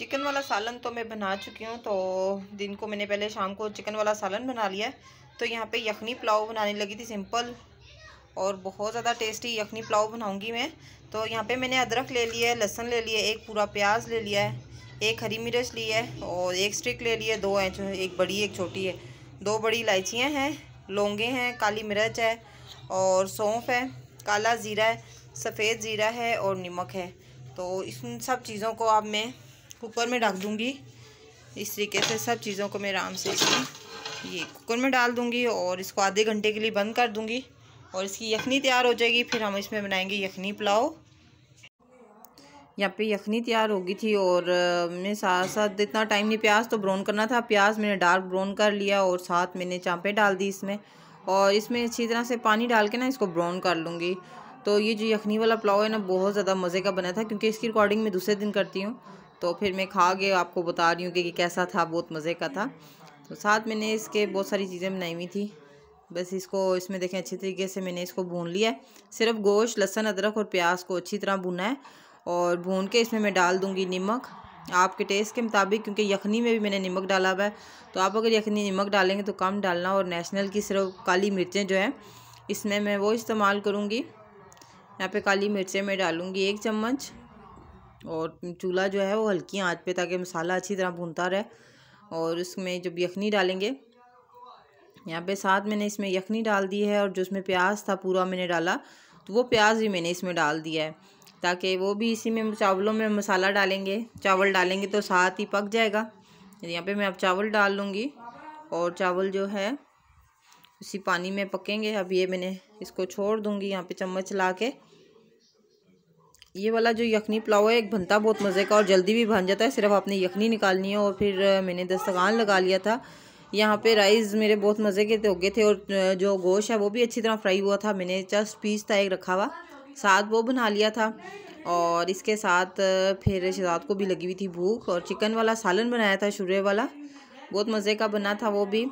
chicken वाला सालन तो मैं बना चुकी हूँ तो दिन को मैंने पहले शाम को चिकन वाला सालन बना लिया तो यहाँ पे यखनी पुलाव बनाने लगी थी सिंपल और बहुत ज़्यादा टेस्टी यखनी पुलाव बनाऊँगी मैं तो यहाँ पे मैंने अदरक ले लिया है लहसुन ले लिया एक पूरा प्याज ले लिया है एक हरी मिर्च ली है और एक स्टिक ले लिया दो हैं एक बड़ी एक छोटी है दो बड़ी इलायचियाँ हैं लौंगे हैं काली मिर्च है और सौंफ है काला ज़ीरा है सफ़ेद ज़ीरा है और नमक है तो इन सब चीज़ों को अब मैं कुकर में डाल दूंगी इस तरीके से सब चीज़ों को मैं आराम से इसमें ये कुकर में डाल दूँगी और इसको आधे घंटे के लिए बंद कर दूँगी और इसकी यखनी तैयार हो जाएगी फिर हम इसमें बनाएंगे यखनी पुलाव यहाँ पे यखनी तैयार होगी थी और मैं साथ साथ इतना टाइम नहीं प्याज तो ब्राउन करना था प्याज मैंने डार्क ब्राउन कर लिया और साथ मैंने चांपे डाल दी इसमें और इसमें अच्छी तरह से पानी डाल के ना इसको ब्राउन कर लूँगी तो ये जो यखनी वाला पुलाव है ना बहुत ज़्यादा मज़े का बना था क्योंकि इसकी रिकॉर्डिंग मैं दूसरे दिन करती हूँ तो फिर मैं खा के आपको बता रही हूँ कि कैसा था बहुत मज़े का था तो साथ मैंने इसके बहुत सारी चीज़ें बनाई हुई थी बस इसको इसमें देखें अच्छे तरीके से मैंने इसको भून लिया है सिर्फ गोश्त लहसन अदरक और प्याज को अच्छी तरह भुना है और भून के इसमें मैं डाल दूँगी नमक आपके टेस्ट के मुताबिक क्योंकि यखनी में भी मैंने नमक डाला हुआ है तो आप अगर यखनी नमक डालेंगे तो कम डालना और नेशनल की सिर्फ काली मिर्चें जो हैं इसमें मैं वो इस्तेमाल करूँगी यहाँ पे काली मिर्चें मैं डालूँगी एक चम्मच और चूल्हा जो है वो हल्की आंच पे ताकि मसाला अच्छी तरह भूनता रहे और उसमें जब यखनी डालेंगे यहाँ पे साथ मैंने इसमें यखनी डाल दी है और जो उसमें प्याज था पूरा मैंने डाला तो वो प्याज भी मैंने इसमें डाल दिया है ताकि वो भी इसी में चावलों में मसाला डालेंगे चावल डालेंगे तो साथ ही पक जाएगा यहाँ पर मैं अब चावल डाल लूँगी और चावल जो है उसी पानी में पकेंगे अब ये मैंने इसको छोड़ दूँगी यहाँ पर चम्मच ला के ये वाला जो यखनी पुलाव है एक बनता बहुत मज़े का और जल्दी भी बन जाता है सिर्फ आपने यखनी निकालनी है और फिर मैंने दस्तकान लगा लिया था यहाँ पे राइस मेरे बहुत मज़े के हो गए थे और जो गोश्त है वो भी अच्छी तरह फ्राई हुआ था मैंने जस्ट पीस था एक रखा हुआ साथ वो बना लिया था और इसके साथ फिर शहजाद को भी लगी हुई थी भूख और चिकन वाला सालन बनाया था शुरे वाला बहुत मज़े का बना था वो भी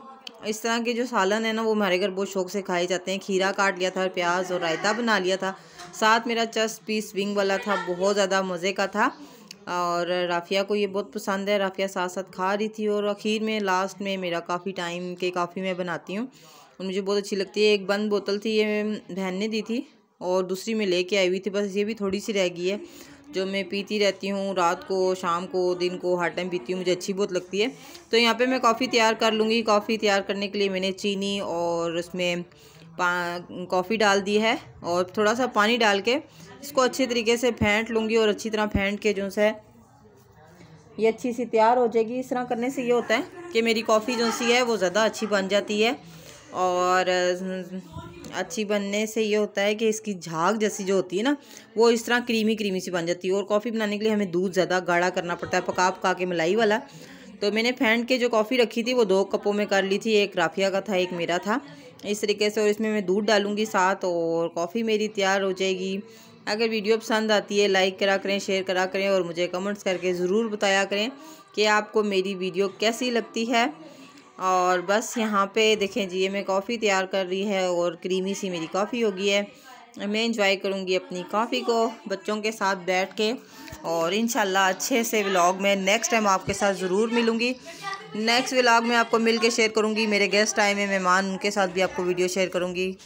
इस तरह के जो सालन है ना वो हमारे घर बहुत शौक से खाए जाते हैं खीरा काट लिया था और प्याज और रायता बना लिया था साथ मेरा चस्ट पीस विंग वाला था बहुत ज़्यादा मज़े का था और राफ़िया को ये बहुत पसंद है राफ़िया साथ साथ खा रही थी और आखिर में लास्ट में मेरा काफ़ी टाइम के काफ़ी मैं बनाती हूँ और मुझे बहुत अच्छी लगती है एक बंद बोतल थी ये बहन ने दी थी और दूसरी में लेके आई हुई थी बस ये भी थोड़ी सी रह गई है जो मैं पीती रहती हूँ रात को शाम को दिन को हर टाइम पीती हूँ मुझे अच्छी बहुत लगती है तो यहाँ पे मैं कॉफ़ी तैयार कर लूँगी कॉफ़ी तैयार करने के लिए मैंने चीनी और उसमें कॉफ़ी डाल दी है और थोड़ा सा पानी डाल के इसको अच्छे तरीके से फेंट लूँगी और अच्छी तरह फेंट के जो है ये अच्छी सी तैयार हो जाएगी इस तरह करने से ये होता है कि मेरी कॉफ़ी जो सी है वो ज़्यादा अच्छी बन जाती है और अच्छी बनने से ये होता है कि इसकी झाग जैसी जो होती है ना वो इस तरह क्रीमी क्रीमी सी बन जाती है और कॉफ़ी बनाने के लिए हमें दूध ज़्यादा गाढ़ा करना पड़ता है पका पका के मलाई वाला तो मैंने फैंड के जो कॉफ़ी रखी थी वो दो कपों में कर ली थी एक राफिया का था एक मेरा था इस तरीके से और इसमें मैं दूध डालूंगी साथ और कॉफ़ी मेरी तैयार हो जाएगी अगर वीडियो पसंद आती है लाइक करा करें शेयर करा करें और मुझे कमेंट्स करके ज़रूर बताया करें कि आपको मेरी वीडियो कैसी लगती है और बस यहाँ पे देखें जी ये मैं कॉफ़ी तैयार कर रही है और क्रीमी सी मेरी कॉफ़ी हो गई है मैं इंजॉय करूँगी अपनी कॉफ़ी को बच्चों के साथ बैठ के और इन अच्छे से व्लॉग में नेक्स्ट टाइम आपके साथ ज़रूर मिलूँगी नेक्स्ट व्लॉग में आपको मिल के शेयर करूँगी मेरे गेस्ट आए हुए मेहमान उनके साथ भी आपको वीडियो शेयर करूँगी